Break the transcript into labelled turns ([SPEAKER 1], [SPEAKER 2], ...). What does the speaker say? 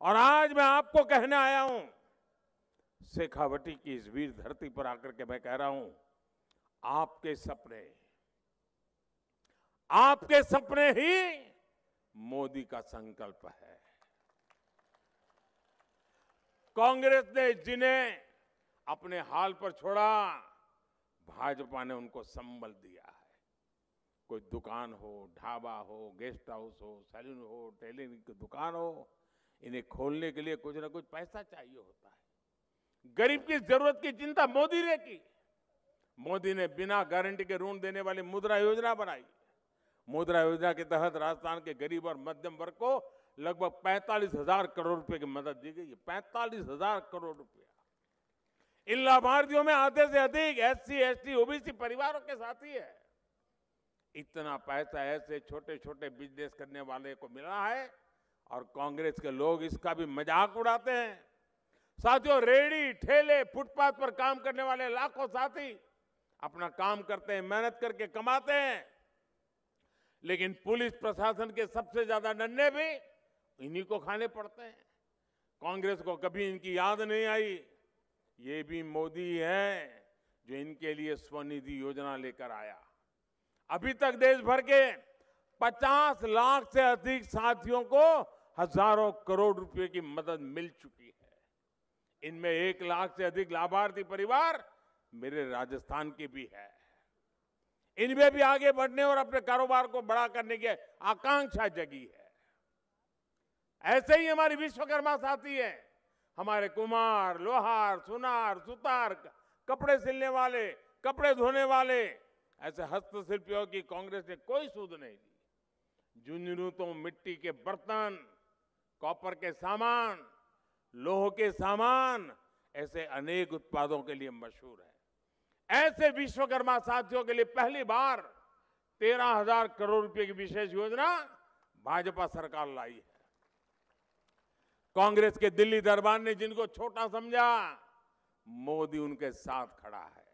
[SPEAKER 1] और आज मैं आपको कहने आया हूं शेखावटी की इस वीर धरती पर आकर के मैं कह रहा हूं आपके सपने आपके सपने ही मोदी का संकल्प है कांग्रेस ने जिन्हें अपने हाल पर छोड़ा भाजपा ने उनको संबल दिया है कोई दुकान हो ढाबा हो गेस्ट हाउस हो सैलून हो टेलरिंग की दुकान हो इन्हें खोलने के लिए कुछ ना कुछ पैसा चाहिए होता है गरीब की जरूरत की चिंता मोदी ने की मोदी ने बिना गारंटी के ऋण देने वाली मुद्रा योजना बनाई मुद्रा योजना के तहत राजस्थान के गरीब और मध्यम वर्ग को लगभग पैंतालीस हजार करोड़ रुपए की मदद दी गई पैंतालीस हजार करोड़ रुपया इन लाभार्थियों में आधे से अधिक S C S T OBC परिवारों के साथ ही है इतना पैसा ऐसे छोटे छोटे बिजनेस करने वाले को मिला है और कांग्रेस के लोग इसका भी मजाक उड़ाते हैं साथियों रेडी ठेले फुटपाथ पर काम करने वाले लाखों साथी अपना काम करते हैं मेहनत करके कमाते हैं लेकिन पुलिस प्रशासन के सबसे ज्यादा डंडे भी इन्हीं को खाने पड़ते हैं कांग्रेस को कभी इनकी याद नहीं आई ये भी मोदी है जो इनके लिए स्वनिधि योजना लेकर आया अभी तक देश भर के 50 लाख से अधिक साथियों को हजारों करोड़ रुपए की मदद मिल चुकी है इनमें एक लाख से अधिक लाभार्थी परिवार मेरे राजस्थान के भी है इनमें भी आगे बढ़ने और अपने कारोबार को बड़ा करने की आकांक्षा जगी है ऐसे ही हमारी विश्वकर्मा साथी है हमारे कुमार लोहार सुनार सुतार कपड़े सिलने वाले कपड़े धोने वाले ऐसे हस्तशिल्पियों की कांग्रेस ने कोई सूद नहीं दी झुंझुनू तो मिट्टी के बर्तन कॉपर के सामान लोह के सामान ऐसे अनेक उत्पादों के लिए मशहूर है ऐसे विश्वकर्मा साथियों के लिए पहली बार तेरह हजार करोड़ रुपए की विशेष योजना भाजपा सरकार लाई है कांग्रेस के दिल्ली दरबार ने जिनको छोटा समझा मोदी उनके साथ खड़ा है